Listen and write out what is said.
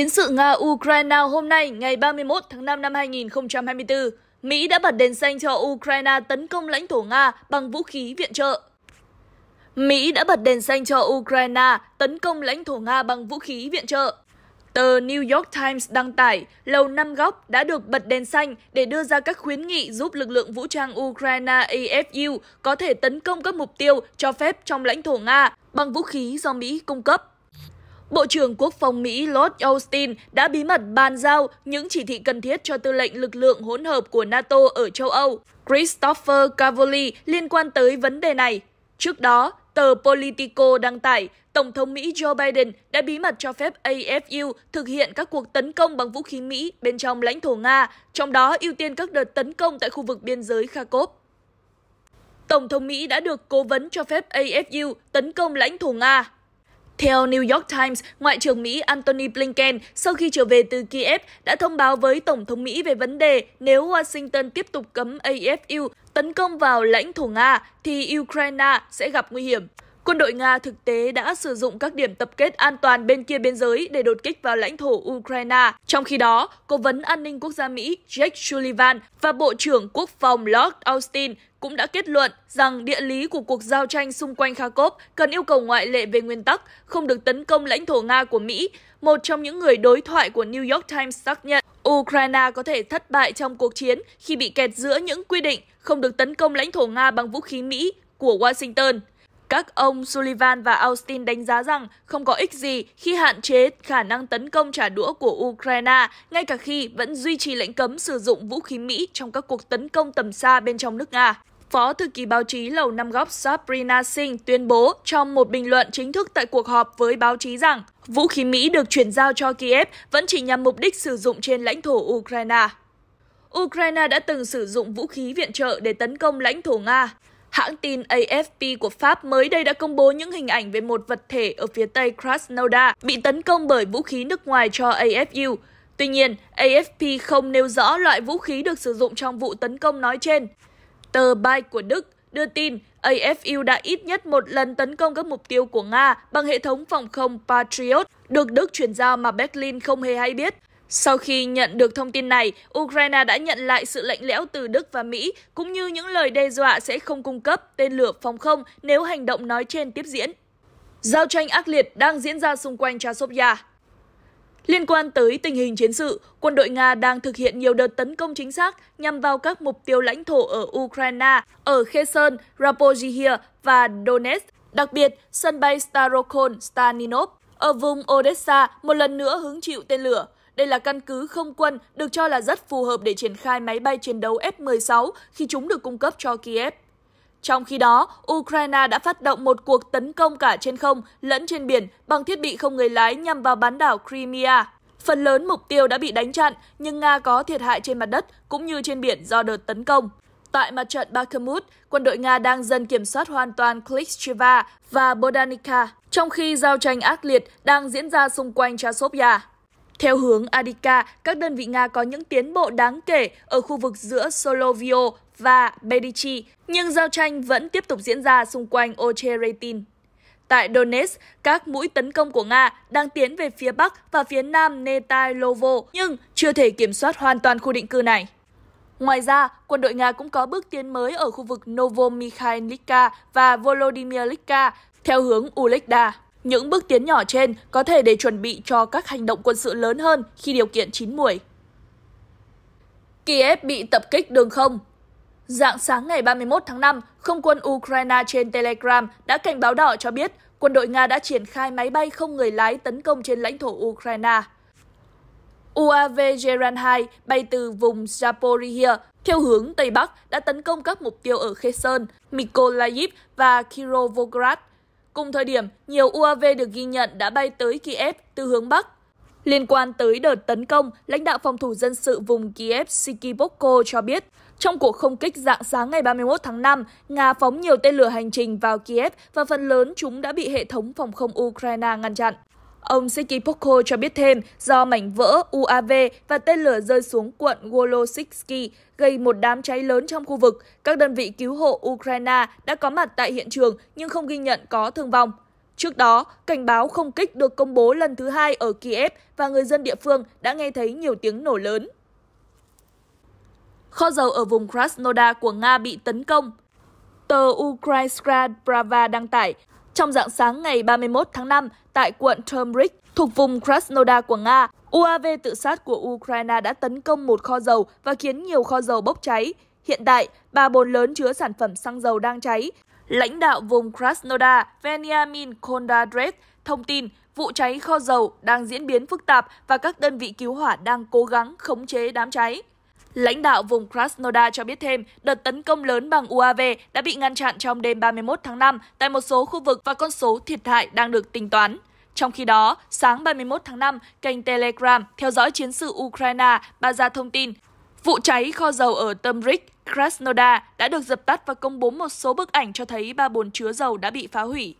chiến sự Nga-Ukraine hôm nay, ngày 31 tháng 5 năm 2024, Mỹ đã bật đèn xanh cho Ukraine tấn công lãnh thổ Nga bằng vũ khí viện trợ. Mỹ đã bật đèn xanh cho Ukraine tấn công lãnh thổ Nga bằng vũ khí viện trợ. Tờ New York Times đăng tải, Lầu Năm Góc đã được bật đèn xanh để đưa ra các khuyến nghị giúp lực lượng vũ trang Ukraine AFU có thể tấn công các mục tiêu cho phép trong lãnh thổ Nga bằng vũ khí do Mỹ cung cấp. Bộ trưởng Quốc phòng Mỹ Lord Austin đã bí mật bàn giao những chỉ thị cần thiết cho tư lệnh lực lượng hỗn hợp của NATO ở châu Âu, Christopher Cavoli, liên quan tới vấn đề này. Trước đó, tờ Politico đăng tải, Tổng thống Mỹ Joe Biden đã bí mật cho phép AFU thực hiện các cuộc tấn công bằng vũ khí Mỹ bên trong lãnh thổ Nga, trong đó ưu tiên các đợt tấn công tại khu vực biên giới Kharkov. Tổng thống Mỹ đã được cố vấn cho phép AFU tấn công lãnh thổ Nga theo New York Times, Ngoại trưởng Mỹ Antony Blinken sau khi trở về từ Kiev đã thông báo với Tổng thống Mỹ về vấn đề nếu Washington tiếp tục cấm AFU tấn công vào lãnh thổ Nga thì Ukraine sẽ gặp nguy hiểm. Quân đội Nga thực tế đã sử dụng các điểm tập kết an toàn bên kia biên giới để đột kích vào lãnh thổ Ukraine. Trong khi đó, Cố vấn An ninh Quốc gia Mỹ Jake Sullivan và Bộ trưởng Quốc phòng Lord Austin cũng đã kết luận rằng địa lý của cuộc giao tranh xung quanh Kharkov cần yêu cầu ngoại lệ về nguyên tắc không được tấn công lãnh thổ Nga của Mỹ. Một trong những người đối thoại của New York Times xác nhận Ukraine có thể thất bại trong cuộc chiến khi bị kẹt giữa những quy định không được tấn công lãnh thổ Nga bằng vũ khí Mỹ của Washington. Các ông Sullivan và Austin đánh giá rằng không có ích gì khi hạn chế khả năng tấn công trả đũa của Ukraine, ngay cả khi vẫn duy trì lệnh cấm sử dụng vũ khí Mỹ trong các cuộc tấn công tầm xa bên trong nước Nga. Phó thư ký báo chí Lầu Năm Góc Sabrina Singh tuyên bố trong một bình luận chính thức tại cuộc họp với báo chí rằng vũ khí Mỹ được chuyển giao cho Kiev vẫn chỉ nhằm mục đích sử dụng trên lãnh thổ Ukraine. Ukraine đã từng sử dụng vũ khí viện trợ để tấn công lãnh thổ Nga. Hãng tin AFP của Pháp mới đây đã công bố những hình ảnh về một vật thể ở phía tây Krasnodar bị tấn công bởi vũ khí nước ngoài cho AFU. Tuy nhiên, AFP không nêu rõ loại vũ khí được sử dụng trong vụ tấn công nói trên. Tờ Bay của Đức đưa tin AFU đã ít nhất một lần tấn công các mục tiêu của Nga bằng hệ thống phòng không Patriot được Đức chuyển giao mà Berlin không hề hay biết. Sau khi nhận được thông tin này, Ukraine đã nhận lại sự lạnh lẽo từ Đức và Mỹ, cũng như những lời đe dọa sẽ không cung cấp tên lửa phòng không nếu hành động nói trên tiếp diễn. Giao tranh ác liệt đang diễn ra xung quanh Chasovia. Liên quan tới tình hình chiến sự, quân đội Nga đang thực hiện nhiều đợt tấn công chính xác nhằm vào các mục tiêu lãnh thổ ở Ukraine, ở Kherson, Rapozhia và Donetsk, đặc biệt sân bay Starokon Staninov ở vùng Odessa một lần nữa hứng chịu tên lửa. Đây là căn cứ không quân được cho là rất phù hợp để triển khai máy bay chiến đấu F-16 khi chúng được cung cấp cho Kiev. Trong khi đó, Ukraine đã phát động một cuộc tấn công cả trên không lẫn trên biển bằng thiết bị không người lái nhằm vào bán đảo Crimea. Phần lớn mục tiêu đã bị đánh chặn, nhưng Nga có thiệt hại trên mặt đất cũng như trên biển do đợt tấn công. Tại mặt trận Bakhmut, quân đội Nga đang dần kiểm soát hoàn toàn Klitscheva và Bodanika, trong khi giao tranh ác liệt đang diễn ra xung quanh Chasovia. Theo hướng Adica, các đơn vị Nga có những tiến bộ đáng kể ở khu vực giữa Solovio và Bedichi, nhưng giao tranh vẫn tiếp tục diễn ra xung quanh Ocheretin. Tại Donetsk, các mũi tấn công của Nga đang tiến về phía bắc và phía nam Netailovo, nhưng chưa thể kiểm soát hoàn toàn khu định cư này. Ngoài ra, quân đội Nga cũng có bước tiến mới ở khu vực Novomikhailivka và Volodymyrivka theo hướng Ulekda. Những bước tiến nhỏ trên có thể để chuẩn bị cho các hành động quân sự lớn hơn khi điều kiện chín muồi. Kiev bị tập kích đường không Dạng sáng ngày 31 tháng 5, không quân Ukraine trên Telegram đã cảnh báo đỏ cho biết quân đội Nga đã triển khai máy bay không người lái tấn công trên lãnh thổ Ukraine. UAV Geran 2 bay từ vùng Zaporizhia theo hướng Tây Bắc đã tấn công các mục tiêu ở Kherson, Mykolaiv và Kirovograd. Cùng thời điểm, nhiều UAV được ghi nhận đã bay tới Kiev từ hướng Bắc. Liên quan tới đợt tấn công, lãnh đạo phòng thủ dân sự vùng Kiev Sikivoko cho biết, trong cuộc không kích dạng sáng ngày 31 tháng 5, Nga phóng nhiều tên lửa hành trình vào Kiev và phần lớn chúng đã bị hệ thống phòng không Ukraine ngăn chặn. Ông Siki Sikipoko cho biết thêm do mảnh vỡ UAV và tên lửa rơi xuống quận Golositsky gây một đám cháy lớn trong khu vực. Các đơn vị cứu hộ Ukraine đã có mặt tại hiện trường nhưng không ghi nhận có thương vong. Trước đó, cảnh báo không kích được công bố lần thứ hai ở Kiev và người dân địa phương đã nghe thấy nhiều tiếng nổ lớn. Kho dầu ở vùng Krasnodar của Nga bị tấn công. Tờ Ukrainska Pravda đăng tải, trong dạng sáng ngày 31 tháng 5, tại quận Termrik, thuộc vùng Krasnodar của Nga, UAV tự sát của Ukraine đã tấn công một kho dầu và khiến nhiều kho dầu bốc cháy. Hiện tại, ba bồn lớn chứa sản phẩm xăng dầu đang cháy. Lãnh đạo vùng Krasnodar, Veniamin Kondadrev, thông tin vụ cháy kho dầu đang diễn biến phức tạp và các đơn vị cứu hỏa đang cố gắng khống chế đám cháy. Lãnh đạo vùng Krasnodar cho biết thêm, đợt tấn công lớn bằng UAV đã bị ngăn chặn trong đêm 31 tháng 5 tại một số khu vực và con số thiệt hại đang được tính toán. Trong khi đó, sáng 31 tháng 5, kênh Telegram theo dõi chiến sự Ukraine bà ra thông tin vụ cháy kho dầu ở Tomrik, Krasnodar đã được dập tắt và công bố một số bức ảnh cho thấy ba bồn chứa dầu đã bị phá hủy.